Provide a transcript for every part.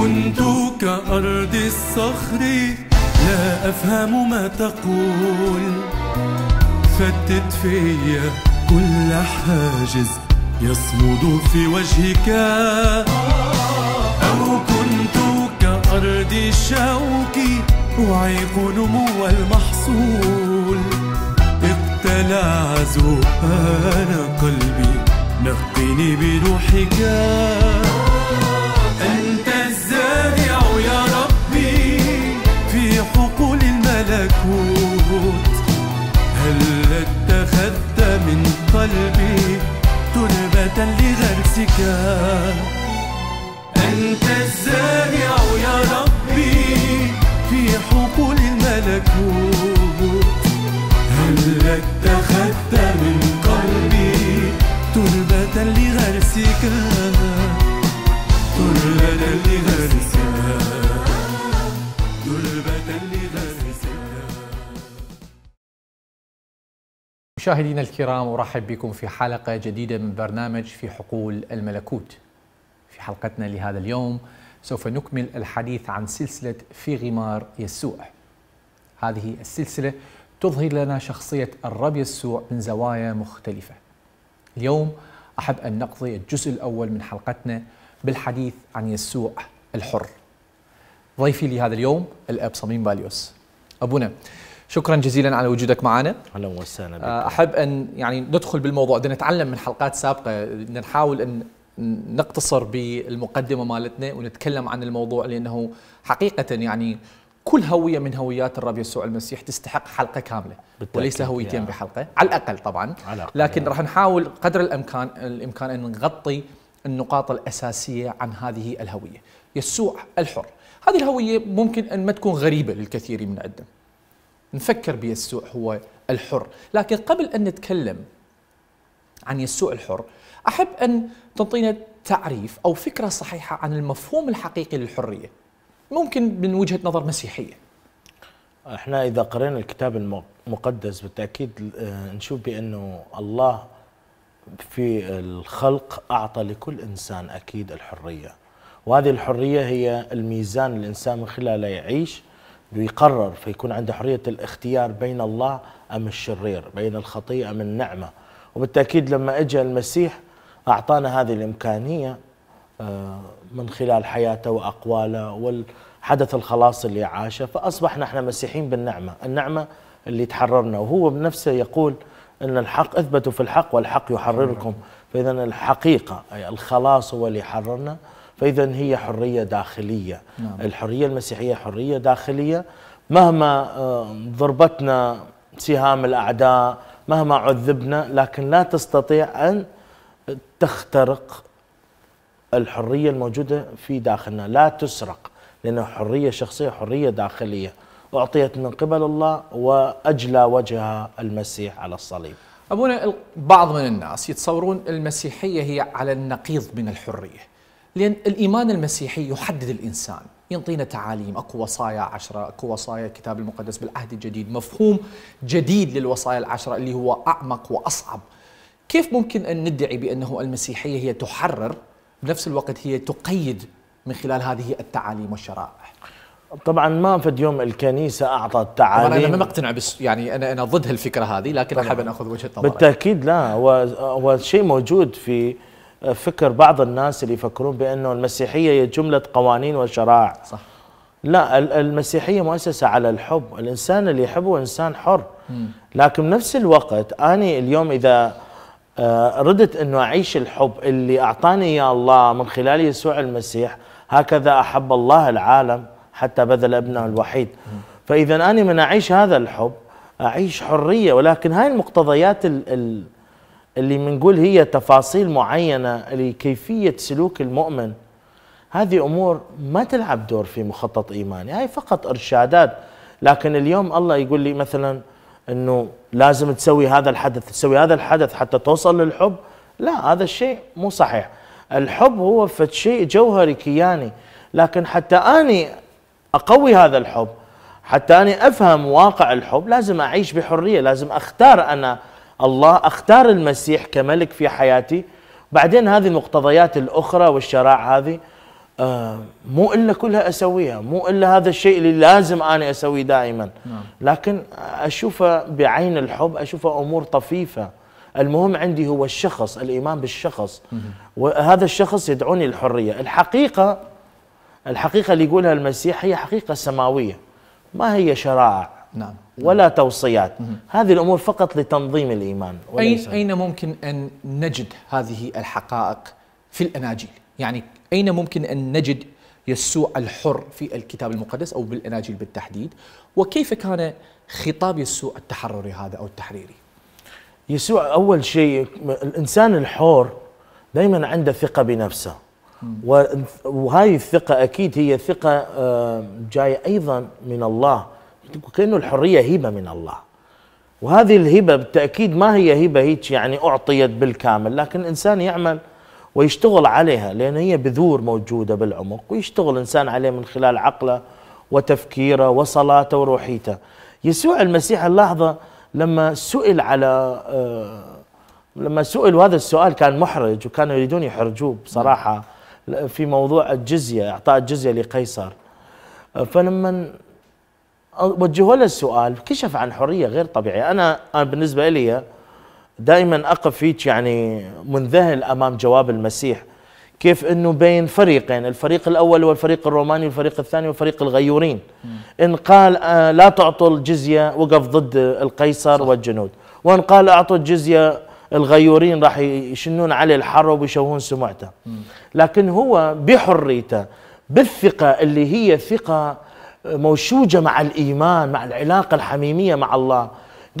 كنت كأرض الصخر لا أفهم ما تقول فتت فيا كل حاجز يصمد في وجهك أو كنت كأرض الشوك أعيق نمو المحصول اقتلع زهان قلبي نقني بروحك ملكوت هل اتخذت من قلبي تربة لغرسك أنت الزارع يا ربي في حقول الملكوت هل اتخذت من قلبي تربة لغرسك مشاهدينا الكرام ارحب بكم في حلقه جديده من برنامج في حقول الملكوت. في حلقتنا لهذا اليوم سوف نكمل الحديث عن سلسله في غمار يسوع. هذه السلسله تظهر لنا شخصيه الرب يسوع من زوايا مختلفه. اليوم احب ان نقضي الجزء الاول من حلقتنا بالحديث عن يسوع الحر. ضيفي لهذا اليوم الاب صميم باليوس. ابونا شكرا جزيلا على وجودك معنا اهلا وسهلا آه، احب ان يعني ندخل بالموضوع بدنا نتعلم من حلقات سابقه بدنا نحاول ان نقتصر بالمقدمه مالتنا ونتكلم عن الموضوع لانه حقيقه يعني كل هويه من هويات الرب يسوع المسيح تستحق حلقه كامله بالتأكيد. وليس هويتين يعني. بحلقه على الاقل طبعا على أقل لكن راح نحاول قدر الامكان الامكان ان نغطي النقاط الاساسيه عن هذه الهويه يسوع الحر هذه الهويه ممكن ان ما تكون غريبه للكثير من عندنا نفكر بيسوع هو الحر لكن قبل أن نتكلم عن يسوع الحر أحب أن تعطينا تعريف أو فكرة صحيحة عن المفهوم الحقيقي للحرية ممكن من وجهة نظر مسيحية احنا إذا قرأنا الكتاب المقدس بالتأكيد آه، نشوف بأنه الله في الخلق أعطى لكل إنسان أكيد الحرية وهذه الحرية هي الميزان الإنسان من خلاله يعيش بيقرر فيكون عنده حرية الاختيار بين الله أم الشرير بين الخطيئة أم النعمة وبالتأكيد لما إجا المسيح أعطانا هذه الإمكانية آه، من خلال حياته وأقواله والحدث الخلاص اللي عاشه فأصبحنا احنا مسيحيين بالنعمة النعمة اللي تحررنا وهو بنفسه يقول أن الحق اثبتوا في الحق والحق يحرركم فإذا الحقيقة أي الخلاص هو اللي حررنا فإذا هي حرية داخلية نعم. الحرية المسيحية حرية داخلية مهما آه، ضربتنا سهام الأعداء مهما عذبنا لكن لا تستطيع أن تخترق الحرية الموجودة في داخلنا لا تسرق لأنها حرية شخصية حرية داخلية أعطيت من قبل الله وأجلى وجهها المسيح على الصليب أبونا بعض من الناس يتصورون المسيحية هي على النقيض من الحرية لأن الإيمان المسيحي يحدد الإنسان ينطينا تعاليم اكو وصايا عشرة اكو وصايا الكتاب المقدس بالعهد الجديد مفهوم جديد للوصايا العشرة اللي هو أعمق وأصعب كيف ممكن أن ندعي بأنه المسيحية هي تحرر بنفس الوقت هي تقيد من خلال هذه التعاليم والشرائع طبعا ما فد يوم الكنيسه اعطت تعاليم طبعا انا ما مقتنع بس يعني انا انا ضد هالفكره هذه لكن احب ان اخذ وجهه نظرك بالتاكيد لا هو هو شيء موجود في فكر بعض الناس اللي يفكرون بانه المسيحيه هي جمله قوانين وشرائع صح لا المسيحيه مؤسسه على الحب الانسان اللي يحبه انسان حر لكن بنفس الوقت اني اليوم اذا آه، ردت انه اعيش الحب اللي اعطاني اياه الله من خلال يسوع المسيح هكذا احب الله العالم حتى بذل ابنه الوحيد فاذا اني من اعيش هذا الحب اعيش حريه ولكن هاي المقتضيات ال ال اللي منقول هي تفاصيل معينة لكيفية سلوك المؤمن هذه أمور ما تلعب دور في مخطط إيماني هاي فقط إرشادات لكن اليوم الله يقول لي مثلا أنه لازم تسوي هذا الحدث تسوي هذا الحدث حتى توصل للحب لا هذا الشيء مو صحيح الحب هو فد شيء جوهري كياني لكن حتى أني أقوي هذا الحب حتى أني أفهم واقع الحب لازم أعيش بحرية لازم أختار أنا الله اختار المسيح كملك في حياتي بعدين هذه المقتضيات الاخرى والشرائع هذه آه، مو الا كلها اسويها مو الا هذا الشيء اللي لازم انا اسويه دائما نعم. لكن اشوفه بعين الحب اشوفه امور طفيفه المهم عندي هو الشخص الايمان بالشخص وهذا الشخص يدعوني للحريه الحقيقه الحقيقه اللي يقولها المسيح هي حقيقه سماويه ما هي شرائع نعم ولا توصيات هذه الأمور فقط لتنظيم الإيمان أين, أين ممكن أن نجد هذه الحقائق في الأناجيل يعني أين ممكن أن نجد يسوع الحر في الكتاب المقدس أو بالأناجيل بالتحديد وكيف كان خطاب يسوع التحرري هذا أو التحريري يسوع أول شيء الإنسان الحر دائما عنده ثقة بنفسه وهذه الثقة أكيد هي ثقة آه، جاية أيضا من الله كأنه الحرية هبة من الله وهذه الهبة بالتأكيد ما هي هبة هيك يعني أعطيت بالكامل لكن الإنسان يعمل ويشتغل عليها لأن هي بذور موجودة بالعمق ويشتغل الإنسان عليه من خلال عقله وتفكيره وصلاته وروحيته يسوع المسيح اللحظة لما سئل على آه، لما سئل وهذا السؤال كان محرج وكانوا يريدون يحرجوه بصراحة في موضوع الجزية إعطاء الجزية لقيصر فلما وجهوا له السؤال كشف عن حريه غير طبيعيه انا انا بالنسبه لي دائما اقف فيك يعني منذهل امام جواب المسيح كيف انه بين فريقين الفريق الاول والفريق الروماني والفريق الثاني والفريق الغيورين ان قال آه، لا تعطوا الجزيه وقف ضد القيصر صح. والجنود وان قال اعطوا الجزيه الغيورين راح يشنون عليه الحرب ويشوهون سمعته لكن هو بحريته بالثقه اللي هي ثقه موشوجة مع الإيمان مع العلاقة الحميمية مع الله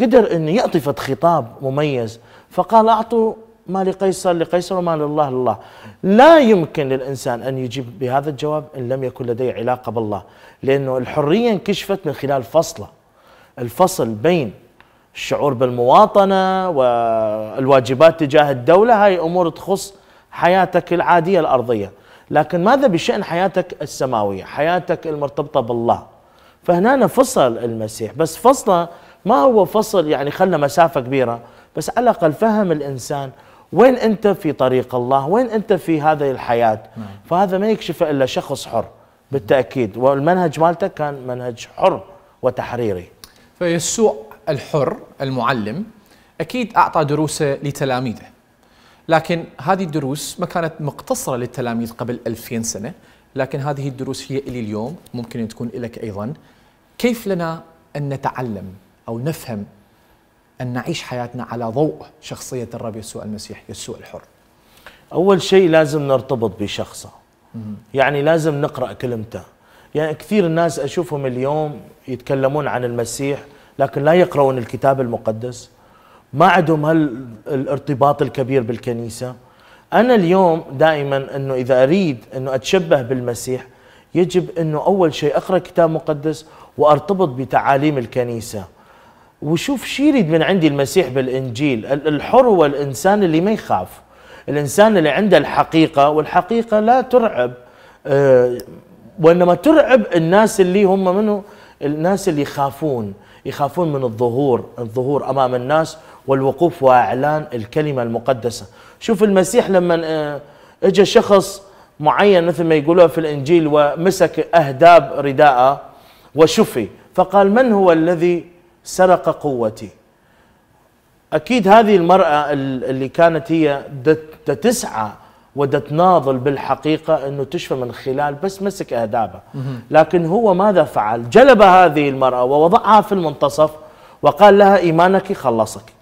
قدر أن يعطي خطاب مميز فقال أعطوا ما لقيصر لقيصر وما لله لله لا يمكن للإنسان أن يجيب بهذا الجواب إن لم يكن لديه علاقة بالله لأنه الحرية انكشفت من خلال فصله الفصل بين الشعور بالمواطنة والواجبات تجاه الدولة هاي أمور تخص حياتك العادية الأرضية لكن ماذا بشأن حياتك السماوية حياتك المرتبطة بالله فهنا فصل المسيح بس فصله ما هو فصل يعني خلى مسافة كبيرة بس على الأقل فهم الإنسان وين أنت في طريق الله وين أنت في هذه الحياة نعم. فهذا ما يكشف إلا شخص حر بالتأكيد والمنهج مالته كان منهج حر وتحريري فيسوع الحر المعلم أكيد أعطى دروسه لتلاميذه لكن هذه الدروس ما كانت مقتصرة للتلاميذ قبل 2000 سنة لكن هذه الدروس هي إلي اليوم ممكن تكون لك أيضا كيف لنا أن نتعلم أو نفهم أن نعيش حياتنا على ضوء شخصية الرب يسوع المسيح يسوع الحر أول شيء لازم نرتبط بشخصه يعني لازم نقرأ كلمته يعني كثير الناس أشوفهم اليوم يتكلمون عن المسيح لكن لا يقرؤون الكتاب المقدس ما عندهم هالارتباط الكبير بالكنيسه انا اليوم دائما انه اذا اريد انه اتشبه بالمسيح يجب انه اول شيء اقرا كتاب مقدس وارتبط بتعاليم الكنيسه وشوف شو يريد من عندي المسيح بالانجيل الحر هو الانسان اللي ما يخاف الانسان اللي عنده الحقيقه والحقيقه لا ترعب آه، وانما ترعب الناس اللي هم منه الناس اللي يخافون يخافون من الظهور الظهور امام الناس والوقوف واعلان الكلمه المقدسه شوف المسيح لما آه، اجى شخص معين مثل ما يقولوها في الانجيل ومسك اهداب رداءه وشفي فقال من هو الذي سرق قوتي اكيد هذه المراه اللي كانت هي تسعى وتناضل بالحقيقة أنه تشفى من خلال بس مسك أهدابه لكن هو ماذا فعل جلب هذه المرأة ووضعها في المنتصف وقال لها إيمانك خلصك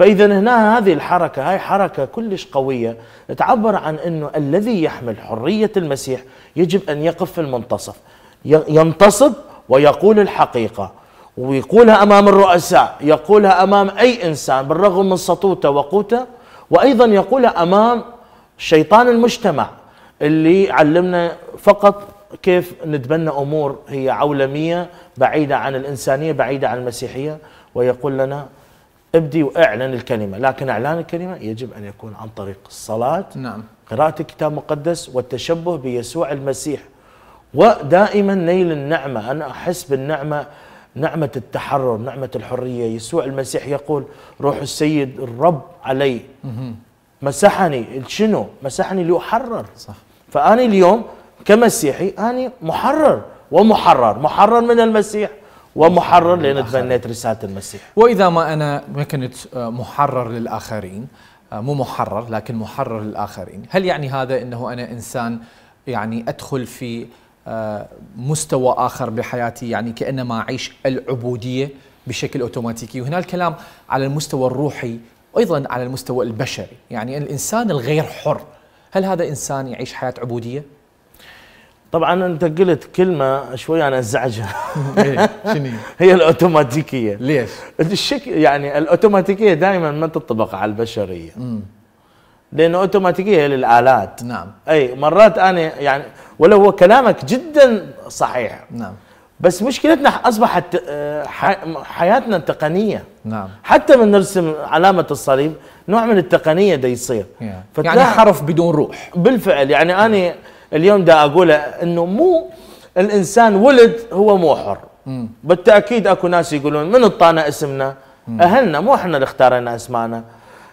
فإذا هنا هذه الحركة هاي حركة كلش قوية تعبر عن أنه الذي يحمل حرية المسيح يجب أن يقف في المنتصف ينتصب ويقول الحقيقة ويقولها أمام الرؤساء يقولها أمام أي إنسان بالرغم من سطوته وقوته وأيضا يقولها أمام شيطان المجتمع اللي علمنا فقط كيف نتبنى أمور هي عولمية بعيدة عن الإنسانية بعيدة عن المسيحية ويقول لنا ابدي واعلن الكلمه لكن اعلان الكلمه يجب ان يكون عن طريق الصلاه نعم قراءه الكتاب المقدس والتشبه بيسوع المسيح ودائما نيل النعمه انا احس بالنعمه نعمه التحرر نعمه الحريه يسوع المسيح يقول روح السيد الرب علي مسحني شنو مسحني لأحرر صح فاني اليوم كمسيحي اني محرر ومحرر محرر من المسيح ومحرر لأن تبنيت رسالة المسيح وإذا ما أنا ما كنت آه، محرر للآخرين آه، مو محرر لكن محرر للآخرين هل يعني هذا أنه أنا إنسان يعني أدخل في آه، مستوى آخر بحياتي يعني كأنما أعيش العبودية بشكل أوتوماتيكي وهنا الكلام على المستوى الروحي وأيضا على المستوى البشري يعني الإنسان الغير حر هل هذا إنسان يعيش حياة عبودية؟ طبعا انت قلت كلمه شوي انا ازعجها إيه، هي الاوتوماتيكيه ليش؟ الشك يعني الاوتوماتيكيه دائما ما تطبق على البشريه لانه اوتوماتيكيه للالات نعم اي مرات انا يعني ولو هو كلامك جدا صحيح نعم بس مشكلتنا اصبحت آه، حياتنا تقنيه نعم حتى من نرسم علامه الصليب نوع من التقنيه دا يصير يعني حرف بدون روح بالفعل يعني انا اليوم دا اقوله انه مو الانسان ولد هو مو حر بالتاكيد اكو ناس يقولون من اعطانا اسمنا؟ اهلنا مو احنا اللي اختارنا اسمانا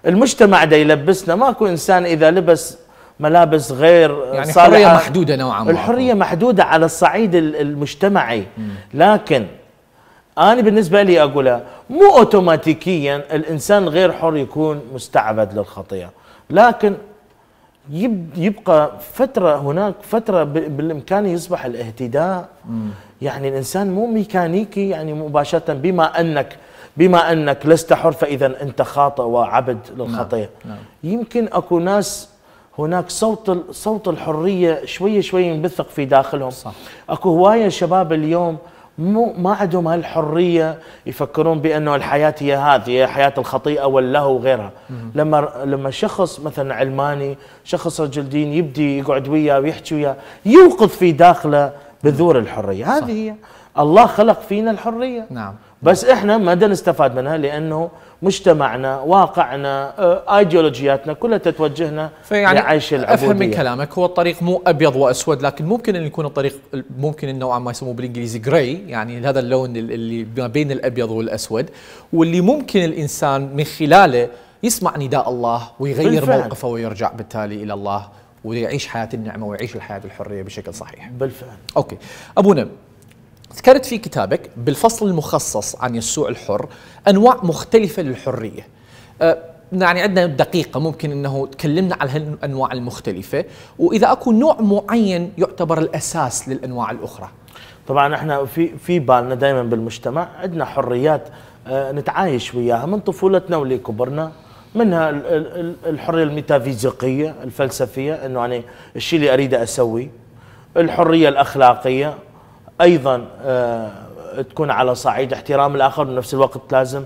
المجتمع دا يلبسنا ماكو انسان اذا لبس ملابس غير يعني صالحة الحريه محدوده نوعا ما الحريه محدوده على الصعيد المجتمعي مم. لكن انا بالنسبه لي اقولها مو اوتوماتيكيا الانسان غير حر يكون مستعبد للخطيه لكن يبقى فترة هناك فترة بالإمكان يصبح الاهتداء مم. يعني الإنسان مو ميكانيكي يعني مباشرة بما أنك بما أنك لست حر فإذا أنت خاطئ وعبد للخطية نعم. نعم. يمكن أكو ناس هناك صوت صوت الحرية شوية شوية ينبثق في داخلهم صح. أكو هواية شباب اليوم مو ما عندهم هالحريه يفكرون بانه الحياه هي هذه هي حياه الخطيئه واللهو وغيرها لما لما شخص مثلا علماني شخص رجل دين يبدي يقعد وياه ويحكي وياه يوقظ في داخله بذور الحريه هذه هي الله خلق فينا الحريه نعم بس احنا ما نستفاد منها لانه مجتمعنا واقعنا ايديولوجياتنا آه، كلها تتوجهنا فيعني لعيش العبودية افهم من كلامك هو الطريق مو ابيض واسود لكن ممكن ان يكون الطريق ممكن نوعا ما يسموه بالانجليزي جراي يعني هذا اللون اللي ما بين الابيض والاسود واللي ممكن الانسان من خلاله يسمع نداء الله ويغير بالفعل. موقفه ويرجع بالتالي الى الله ويعيش حياه النعمه ويعيش الحياه الحريه بشكل صحيح بالفعل اوكي ابونا ذكرت في كتابك بالفصل المخصص عن يسوع الحر أنواع مختلفة للحرية أه، يعني عندنا دقيقة ممكن أنه تكلمنا على هالأنواع المختلفة وإذا أكو نوع معين يعتبر الأساس للأنواع الأخرى طبعا احنا في في بالنا دائما بالمجتمع عندنا حريات أه، نتعايش وياها من طفولتنا واللي كبرنا منها الحريه الميتافيزيقيه الفلسفيه انه انا يعني الشيء اللي اريده اسويه الحريه الاخلاقيه ايضا آه، تكون على صعيد احترام الاخر بنفس الوقت لازم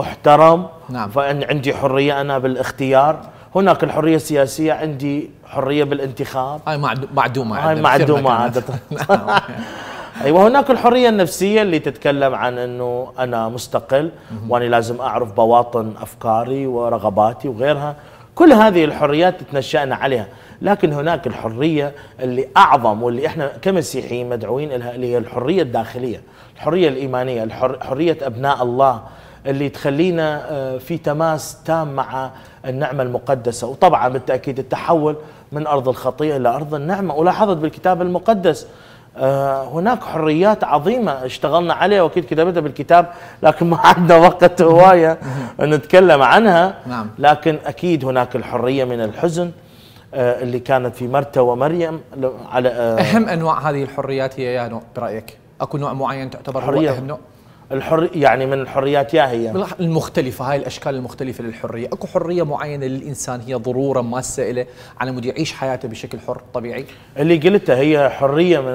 احترم نعم. فان عندي حريه انا بالاختيار هناك الحريه السياسيه عندي حريه بالانتخاب هاي معدومه هاي معدومه عاده نعم. ايوه هناك الحريه النفسيه اللي تتكلم عن انه انا مستقل واني لازم اعرف بواطن افكاري ورغباتي وغيرها كل هذه الحريات تنشأنا عليها لكن هناك الحرية اللي أعظم واللي إحنا كمسيحيين مدعوين لها اللي هي الحرية الداخلية الحرية الإيمانية حرية أبناء الله اللي تخلينا آه، في تماس تام مع النعمة المقدسة وطبعا بالتأكيد التحول من أرض الخطية إلى أرض النعمة ولاحظت بالكتاب المقدس آه، هناك حريات عظيمة اشتغلنا عليها وأكيد كتبتها بالكتاب لكن ما عندنا وقت هواية نتكلم عنها نعم. لكن أكيد هناك الحرية من الحزن آه، اللي كانت في مرتا ومريم على آه، أهم أنواع هذه الحريات هي يا نوع برأيك؟ أكو نوع معين تعتبر حرية هو أهم نوع؟ الحر يعني من الحريات يا هي المختلفة هاي الأشكال المختلفة للحرية أكو حرية معينة للإنسان هي ضرورة ماسة إله على مود يعيش حياته بشكل حر طبيعي اللي قلته هي حرية من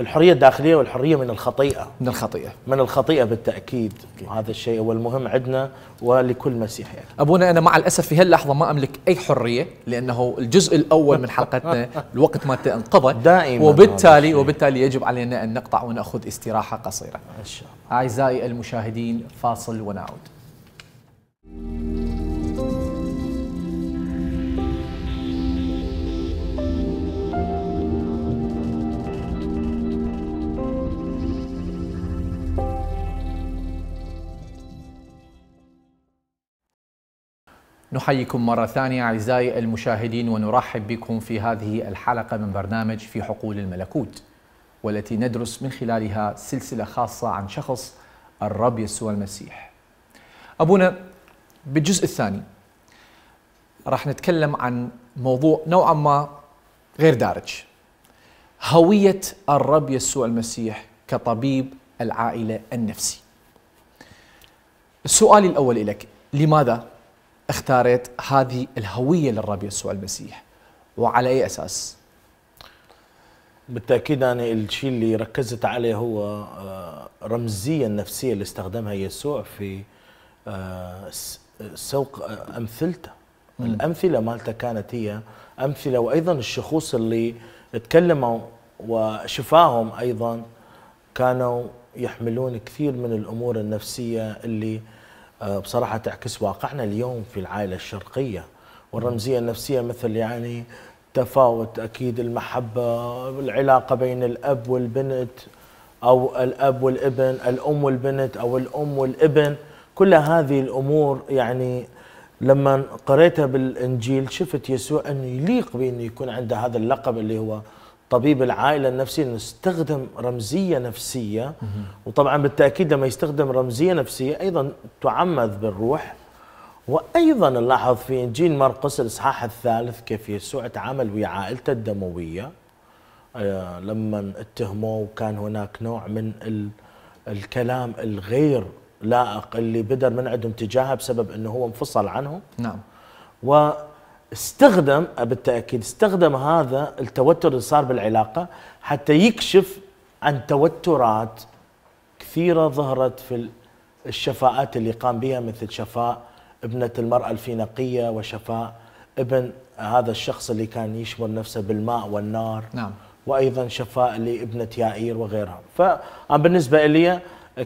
الحرية الداخلية والحرية من الخطيئة من الخطيئة من الخطيئة بالتأكيد okay. هذا الشيء هو المهم عندنا ولكل مسيحي يعني. أبونا أنا مع الأسف في هاللحظة ما أملك أي حرية لأنه الجزء الأول من حلقتنا الوقت ما انقضى دائما وبالتالي وبالتالي يجب علينا أن نقطع ونأخذ استراحة قصيرة إن شاء الله أعزائي المشاهدين فاصل ونعود نحييكم مرة ثانية أعزائي المشاهدين ونرحب بكم في هذه الحلقة من برنامج في حقول الملكوت والتي ندرس من خلالها سلسلة خاصة عن شخص الرب يسوع المسيح أبونا بالجزء الثاني راح نتكلم عن موضوع نوعا ما غير دارج هوية الرب يسوع المسيح كطبيب العائلة النفسي السؤال الأول لك لماذا اختارت هذه الهوية للرب يسوع المسيح وعلى أي أساس بالتاكيد يعني الشيء اللي ركزت عليه هو آه، رمزيه النفسيه اللي استخدمها يسوع في آه، سوق آه، امثلته الامثله مالته كانت هي امثله وايضا الشخوص اللي تكلموا وشفاهم ايضا كانوا يحملون كثير من الامور النفسيه اللي بصراحه تعكس واقعنا اليوم في العائله الشرقيه والرمزيه النفسيه مثل يعني تفاوت اكيد المحبه العلاقه بين الاب والبنت او الاب والابن الام والبنت او الام والابن كل هذه الامور يعني لما قريتها بالانجيل شفت يسوع انه يليق بانه يكون عنده هذا اللقب اللي هو طبيب العائله النفسيه انه استخدم رمزيه نفسيه وطبعا بالتاكيد لما يستخدم رمزيه نفسيه ايضا تعمد بالروح وأيضا نلاحظ في إنجيل مرقس الإصحاح الثالث كيف يسوع تعامل ويا عائلته الدموية آه، لما اتهموه وكان هناك نوع من الكلام الغير لائق اللي بدر من عندهم تجاهه بسبب أنه هو انفصل عنهم نعم واستخدم بالتأكيد استخدم هذا التوتر اللي صار بالعلاقة حتى يكشف عن توترات كثيرة ظهرت في الشفاءات اللي قام بها مثل شفاء ابنة المرأة الفينقية وشفاء ابن هذا الشخص اللي كان يشمر نفسه بالماء والنار نعم وايضا شفاء لابنه يائير وغيرها فانا بالنسبه لي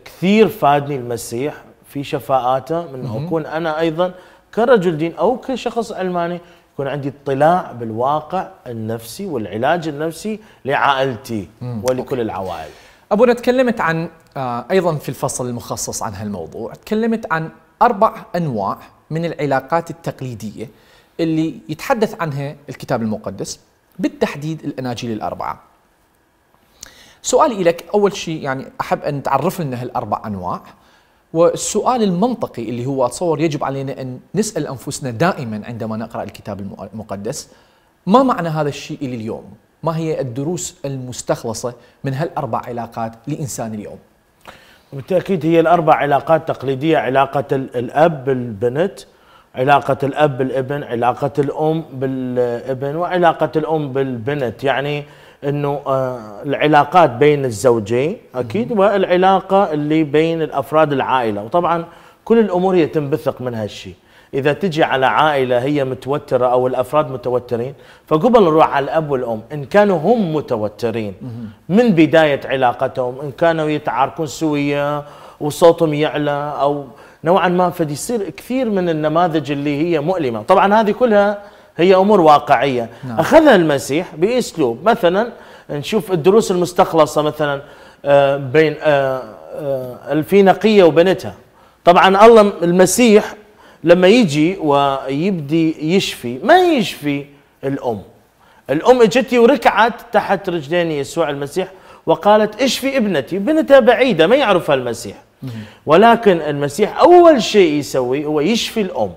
كثير فادني المسيح في شفاءاته من اكون انا ايضا كرجل دين او كشخص علماني يكون عندي اطلاع بالواقع النفسي والعلاج النفسي لعائلتي ولكل العوائل ابونا تكلمت عن آه، ايضا في الفصل المخصص عن هالموضوع تكلمت عن اربع انواع من العلاقات التقليديه اللي يتحدث عنها الكتاب المقدس بالتحديد الاناجيل الاربعه. سؤالي لك اول شيء يعني احب ان تعرف لنا هالاربع انواع والسؤال المنطقي اللي هو اتصور يجب علينا ان نسال انفسنا دائما عندما نقرا الكتاب المقدس ما معنى هذا الشيء لليوم؟ ما هي الدروس المستخلصه من هالاربع علاقات لانسان اليوم؟ بالتأكيد هي الأربع علاقات تقليدية علاقة الأب بالبنت علاقة الأب بالابن علاقة الأم بالابن وعلاقة الأم بالبنت يعني أنه آه، العلاقات بين الزوجين أكيد والعلاقة اللي بين الأفراد العائلة وطبعا كل الأمور هي تنبثق من هالشيء اذا تجي على عائله هي متوتره او الافراد متوترين فقبل نروح على الاب والام ان كانوا هم متوترين من بدايه علاقتهم ان كانوا يتعاركون سويا وصوتهم يعلى او نوعا ما فد يصير كثير من النماذج اللي هي مؤلمه طبعا هذه كلها هي امور واقعيه نعم. اخذها المسيح باسلوب مثلا نشوف الدروس المستخلصه مثلا آه، بين آه، آه، الفينقيه وبنتها طبعا الله المسيح لما يجي ويبدي يشفي ما يشفي الام الام اجتي وركعت تحت رجلين يسوع المسيح وقالت اشفي ابنتي بنتها بعيده ما يعرفها المسيح ولكن المسيح اول شيء يسوي هو يشفي الام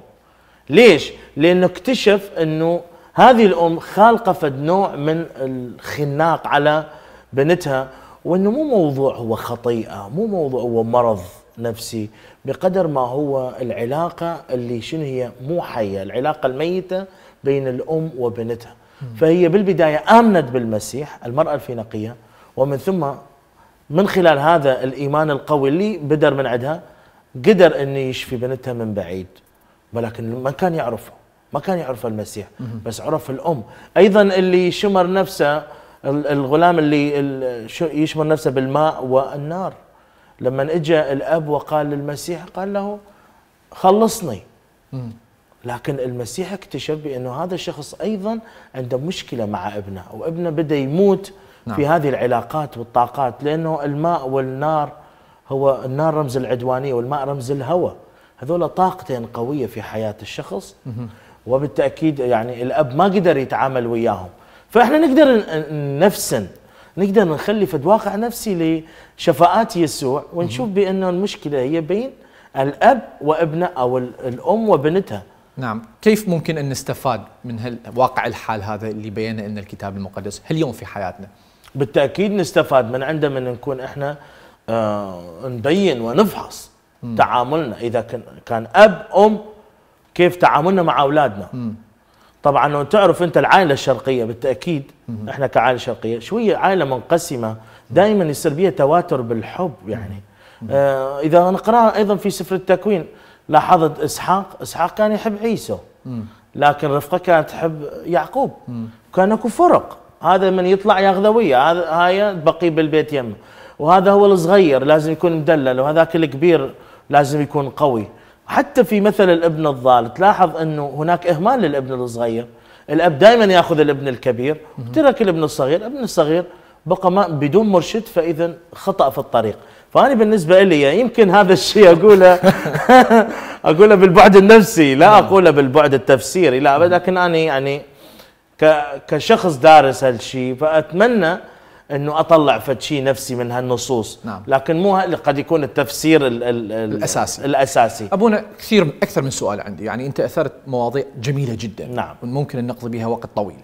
ليش لانه اكتشف انه هذه الام خالقه فد نوع من الخناق على بنتها وانه مو موضوع هو خطيئه مو موضوع هو مرض نفسي بقدر ما هو العلاقه اللي شنو هي مو حيه العلاقه الميته بين الام وبنتها فهي بالبدايه امنت بالمسيح المراه الفينقية ومن ثم من خلال هذا الايمان القوي اللي بدر من عندها قدر انه يشفي بنتها من بعيد ولكن ما كان يعرفه ما كان يعرف المسيح بس عرف الام ايضا اللي شمر نفسه الغلام اللي يشمر نفسه بالماء والنار لما اجى الاب وقال للمسيح قال له خلصني لكن المسيح اكتشف بانه هذا الشخص ايضا عنده مشكله مع ابنه وابنه بدا يموت نعم. في هذه العلاقات والطاقات لانه الماء والنار هو النار رمز العدوانيه والماء رمز الهوى هذول طاقتين قويه في حياه الشخص وبالتاكيد يعني الاب ما قدر يتعامل وياهم فاحنا نقدر نفسن نقدر نخلي واقع نفسي لشفاءات يسوع ونشوف بأن المشكلة هي بين الأب وابنه أو الأم وبنتها نعم كيف ممكن أن نستفاد من واقع الحال هذا اللي بينا أن الكتاب المقدس اليوم في حياتنا بالتأكيد نستفاد من عندما نكون إحنا آه نبين ونفحص تعاملنا إذا كان أب أم كيف تعاملنا مع أولادنا طبعا تعرف انت العائله الشرقيه بالتاكيد احنا كعائله شرقيه شويه عائله منقسمه دائما يصير تواتر بالحب يعني آه اذا نقرا ايضا في سفر التكوين لاحظت اسحاق اسحاق كان يحب عيسى لكن رفقه كانت تحب يعقوب كان اكو فرق هذا من يطلع ياخذه وياه هذا هاي بقي بالبيت يمه وهذا هو الصغير لازم يكون مدلل وهذاك الكبير لازم يكون قوي حتى في مثل الابن الضال تلاحظ انه هناك اهمال للابن الصغير الاب دائما ياخذ الابن الكبير ترك الابن الصغير الابن الصغير بقى ما بدون مرشد فاذا خطا في الطريق فانا بالنسبه لي يمكن هذا الشيء اقوله اقوله بالبعد النفسي لا نعم. اقوله بالبعد التفسيري لا لكن انا يعني كشخص دارس هالشيء فاتمنى انه اطلع فد شيء نفسي من هالنصوص نعم. لكن مو قد يكون التفسير الـ الـ الاساسي الاساسي ابونا كثير اكثر من سؤال عندي يعني انت اثرت مواضيع جميله جدا نعم ممكن ان نقضي بها وقت طويل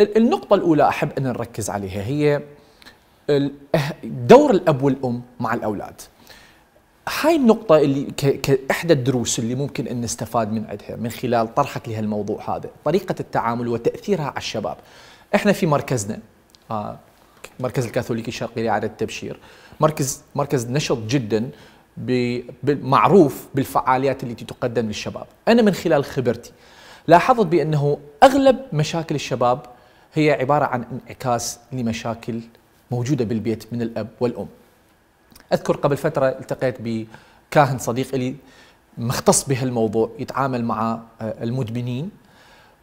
النقطه الاولى احب ان نركز عليها هي أه- دور الاب والام مع الاولاد هاي النقطة اللي كإحدى الدروس اللي ممكن أن نستفاد من عندها من خلال طرحك لهالموضوع هذا طريقة التعامل وتأثيرها على الشباب إحنا في مركزنا آه مركز الكاثوليكي الشرقي لإعادة التبشير مركز مركز نشط جدا معروف بالفعاليات التي تقدم للشباب أنا من خلال خبرتي لاحظت بأنه أغلب مشاكل الشباب هي عبارة عن انعكاس لمشاكل موجودة بالبيت من الأب والأم أذكر قبل فترة التقيت بكاهن صديق لي مختص بهالموضوع يتعامل مع آه، المدمنين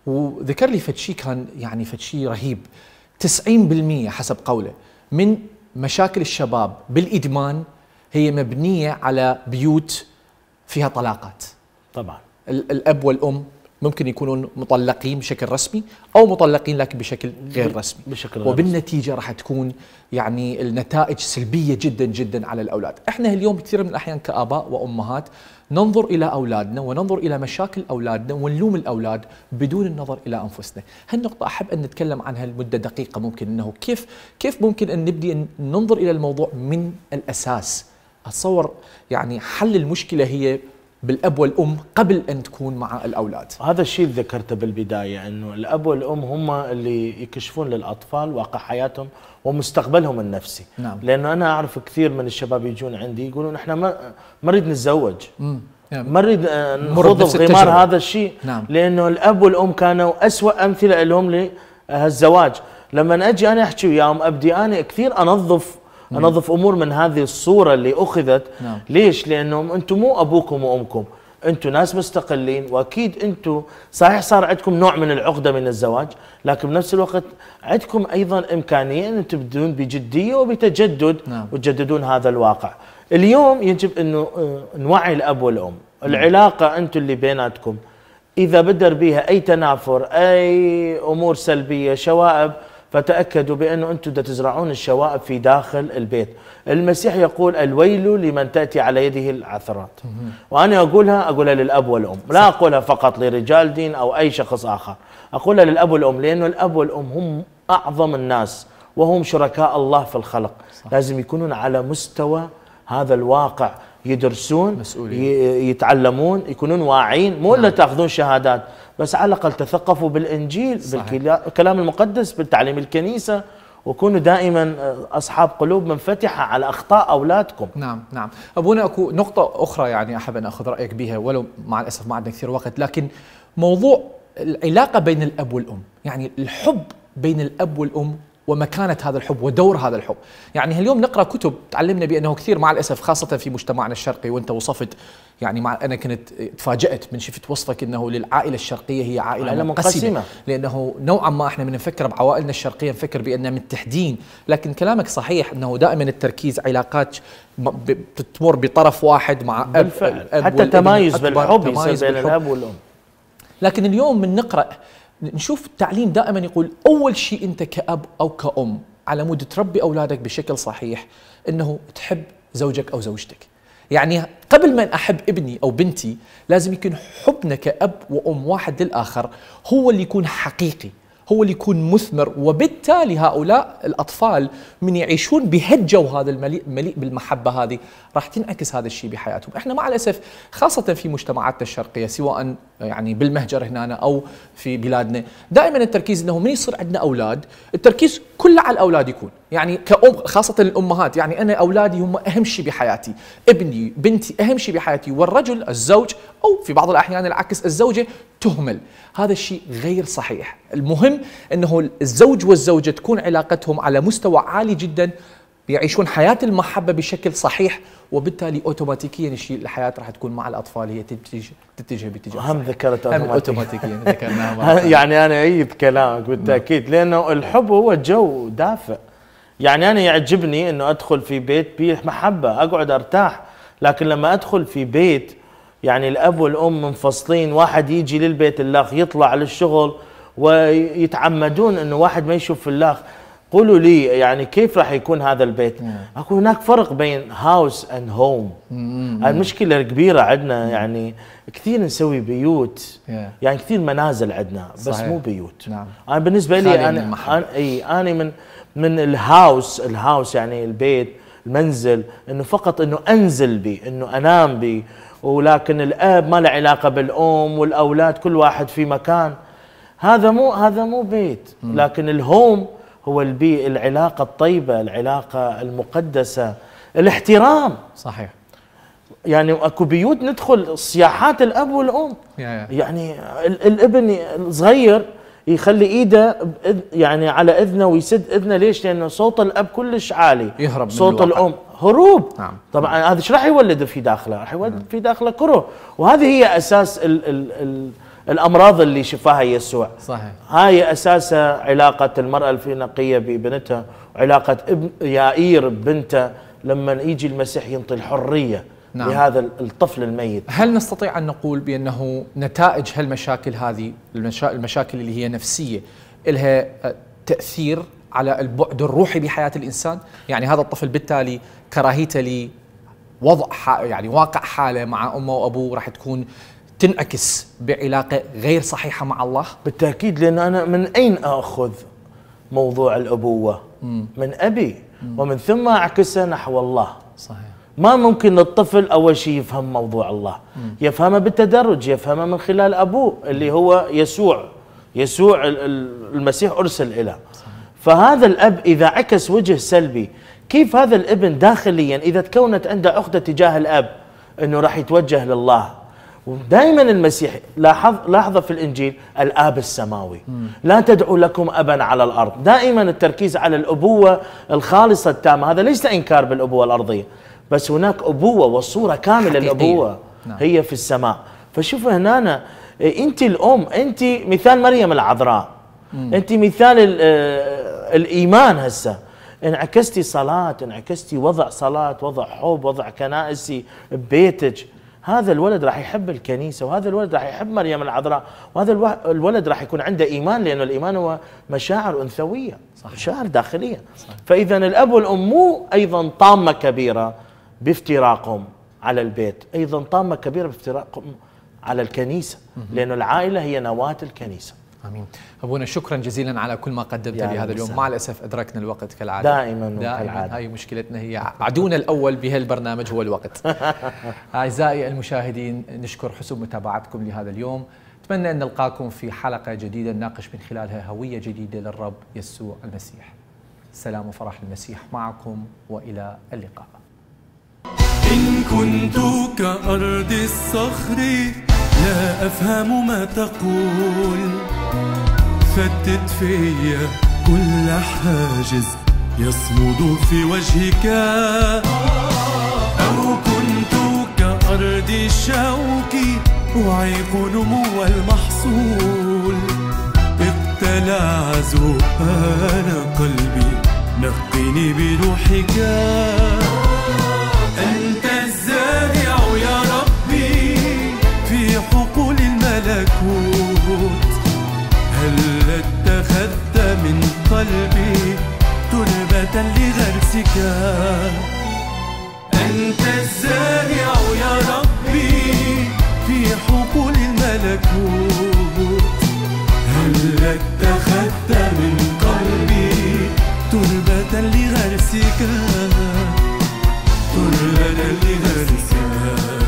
وذكر لي فد شيء كان يعني فد شيء رهيب 90% حسب قوله من مشاكل الشباب بالادمان هي مبنيه على بيوت فيها طلاقات. طبعا الاب والام ممكن يكونون مطلقين بشكل رسمي او مطلقين لكن بشكل غير رسمي بشكل غير وبالنتيجه راح تكون يعني النتائج سلبيه جدا جدا على الاولاد، احنا اليوم كثير من الاحيان كاباء وامهات ننظر إلى أولادنا وننظر إلى مشاكل أولادنا ونلوم الأولاد بدون النظر إلى أنفسنا هالنقطة أحب أن نتكلم عنها لمدة دقيقة ممكن أنه كيف, كيف ممكن أن نبدي أن ننظر إلى الموضوع من الأساس أتصور يعني حل المشكلة هي بالاب والام قبل ان تكون مع الاولاد. هذا الشيء ذكرته بالبدايه انه الاب والام هم اللي يكشفون للاطفال واقع حياتهم ومستقبلهم النفسي. نعم. لانه انا اعرف كثير من الشباب يجون عندي يقولون احنا ما ما نريد نتزوج. يعني ما نريد آه، نخوض بغمار هذا الشيء نعم. لانه الاب والام كانوا أسوأ امثله لهم لهالزواج لما اجي انا احكي وياهم ابدي انا كثير انظف نعم. انظف امور من هذه الصوره اللي اخذت نعم. ليش لانهم انتم مو ابوكم وامكم انتم ناس مستقلين واكيد انتم صحيح صار عندكم نوع من العقده من الزواج لكن بنفس الوقت عندكم ايضا امكانيه ان تبدون بجديه وبتجدد نعم. وتجددون هذا الواقع اليوم يجب انه أه، نوعي الاب والام نعم. العلاقه انتم اللي بيناتكم اذا بدر بها اي تنافر اي امور سلبيه شوائب فتأكدوا بأنه أنتم تزرعون الشوائب في داخل البيت المسيح يقول الويل لمن تأتي على يده العثرات وأنا أقولها أقولها للأب والأم لا أقولها فقط لرجال دين أو أي شخص آخر أقولها للأب والأم لأنه الأب والأم هم أعظم الناس وهم شركاء الله في الخلق صح. لازم يكونون على مستوى هذا الواقع يدرسون مسؤولين. يتعلمون يكونون واعيين مو الا نعم. تاخذون شهادات بس على الاقل تثقفوا بالانجيل صحيح. بالكلام المقدس بالتعليم الكنيسه وكونوا دائما آه، اصحاب قلوب منفتحه على اخطاء اولادكم. نعم نعم، ابونا اكو نقطه اخرى يعني احب ان اخذ رايك بها ولو مع الاسف ما عندنا كثير وقت لكن موضوع العلاقه بين الاب والام، يعني الحب بين الاب والام ومكانة هذا الحب ودور هذا الحب يعني اليوم نقرأ كتب تعلمنا بأنه كثير مع الأسف خاصة في مجتمعنا الشرقي وأنت وصفت يعني مع أنا كنت تفاجأت من شفت وصفك أنه للعائلة الشرقية هي عائلة, عائلة منقسمة. لأنه نوعا ما إحنا من نفكر بعوائلنا الشرقية نفكر بأننا متحدين لكن كلامك صحيح أنه دائما التركيز علاقات تمر بطرف واحد مع بالفعل. أب, حتى تمايز بالحب تمايز بالحب. الأب والأم لكن اليوم من نقرأ نشوف التعليم دائما يقول اول شيء انت كاب او كأم على مود تربي اولادك بشكل صحيح انه تحب زوجك او زوجتك. يعني قبل ما احب ابني او بنتي لازم يكون حبنا كاب وام واحد للاخر هو اللي يكون حقيقي هو اللي يكون مثمر وبالتالي هؤلاء الأطفال من يعيشون بهالجو هذا المليء مليء بالمحبة هذه راح تنعكس هذا الشيء بحياتهم احنا مع الأسف خاصة في مجتمعاتنا الشرقية سواء يعني بالمهجر هنا أو في بلادنا دائما التركيز أنه من يصير عندنا أولاد التركيز كله على الأولاد يكون يعني كأم خاصة الأمهات يعني أنا أولادي هم أهم شيء بحياتي ابني بنتي أهم شيء بحياتي والرجل الزوج أو في بعض الأحيان العكس الزوجة تهمل هذا الشيء غير صحيح المهم أنه الزوج والزوجة تكون علاقتهم على مستوى عالي جدا يعيشون حياة المحبة بشكل صحيح وبالتالي اوتوماتيكيا الشيء الحياة راح تكون مع الأطفال هي تتجه تتجه باتجاه هم ذكرت هم اوتوماتيكيا ذكرناها يعني أنا أعيد كلامك بالتأكيد نعم. لأنه الحب هو جو دافئ يعني انا يعجبني انه ادخل في بيت فيه محبه اقعد ارتاح لكن لما ادخل في بيت يعني الاب والام منفصلين واحد يجي للبيت الاخ يطلع للشغل ويتعمدون انه واحد ما يشوف الاخ قولوا لي يعني كيف راح يكون هذا البيت اكو هناك فرق بين هاوس اند هوم المشكله الكبيره عندنا يعني كثير نسوي بيوت يعني كثير منازل عندنا بس صحيح. مو بيوت نعم. انا بالنسبه لي انا اي انا من من الهاوس الهاوس يعني البيت المنزل انه فقط انه انزل به انه انام به ولكن الاب ما له علاقه بالام والاولاد كل واحد في مكان هذا مو هذا مو بيت لكن الهوم هو البي العلاقة الطيبة العلاقة المقدسة الاحترام صحيح يعني اكو بيوت ندخل صياحات الاب والام يعني الابن صغير يخلي ايده يعني على اذنه ويسد اذنه ليش؟ لان صوت الاب كلش عالي يهرب صوت من الام هروب نعم. طبعا هذا ايش راح يولد في داخله؟ راح يولد نعم. في داخله كره وهذه هي اساس الـ الـ الـ الامراض اللي شفاها يسوع صحيح هاي اساسها علاقه المراه الفينقيه ببنتها وعلاقه ابن يائير ببنته لما يجي المسيح ينطي الحريه نعم. لهذا الطفل الميت هل نستطيع أن نقول بأنه نتائج هالمشاكل هذه المشاكل اللي هي نفسية لها آه، تأثير على البعد الروحي بحياة الإنسان يعني هذا الطفل بالتالي كراهيته لوضع يعني واقع حاله مع أمه وأبوه راح تكون تنعكس بعلاقة غير صحيحة مع الله بالتأكيد لأن أنا من أين أخذ موضوع الأبوة مم. من أبي مم. ومن ثم أعكسه نحو الله صحيح ما ممكن الطفل اول شيء يفهم موضوع الله يفهمه بالتدرج يفهمه من خلال ابوه اللي هو يسوع يسوع المسيح ارسل اله فهذا الاب اذا عكس وجه سلبي كيف هذا الابن داخليا اذا تكونت عنده عقده تجاه الاب انه راح يتوجه لله ودائما المسيح لاحظ لاحظه في الانجيل الاب السماوي مم. لا تدعوا لكم ابا على الارض دائما التركيز على الابوه الخالصه التامه هذا ليس انكار بالابوه الارضيه بس هناك ابوه والصوره كامله الابوه نعم. هي في السماء فشوف هنا أنا إيه، انت الام انت مثال مريم العذراء انت مثال آه، الايمان هسه انعكستي صلاه انعكستي وضع صلاه وضع حب وضع كنائسي ببيتك هذا الولد راح يحب الكنيسه وهذا الولد راح يحب مريم العذراء وهذا الولد راح يكون عنده ايمان لانه الايمان هو مشاعر انثويه صح. مشاعر داخليه صح. فاذا الاب والام مو ايضا طامه كبيره بافتراقهم على البيت ايضا طامه كبيره بافتراقهم على الكنيسه لانه العائله هي نواه الكنيسه امين ابونا شكرا جزيلا على كل ما قدمت لي هذا اليوم مع الاسف ادركنا الوقت كالعاده دائما دائما هاي مشكلتنا هي عدونا الاول بهالبرنامج هو الوقت اعزائي المشاهدين نشكر حسن متابعتكم لهذا اليوم اتمنى ان نلقاكم في حلقه جديده نناقش من خلالها هويه جديده للرب يسوع المسيح سلام وفرح المسيح معكم والى اللقاء إن كنت كأرض الصخر لا أفهم ما تقول فتت فيا كل حاجز يصمد في وجهك أو كنت كأرض الشوك أعيق نمو المحصول اقتلع زهان قلبي نقني بروحك السكوت هل اتخذت من قلبي تربة لغرسك أنت الزارع يا ربي في حقول الملكوت هل اتخذت من قلبي تربة لغرسك تربة لغرسك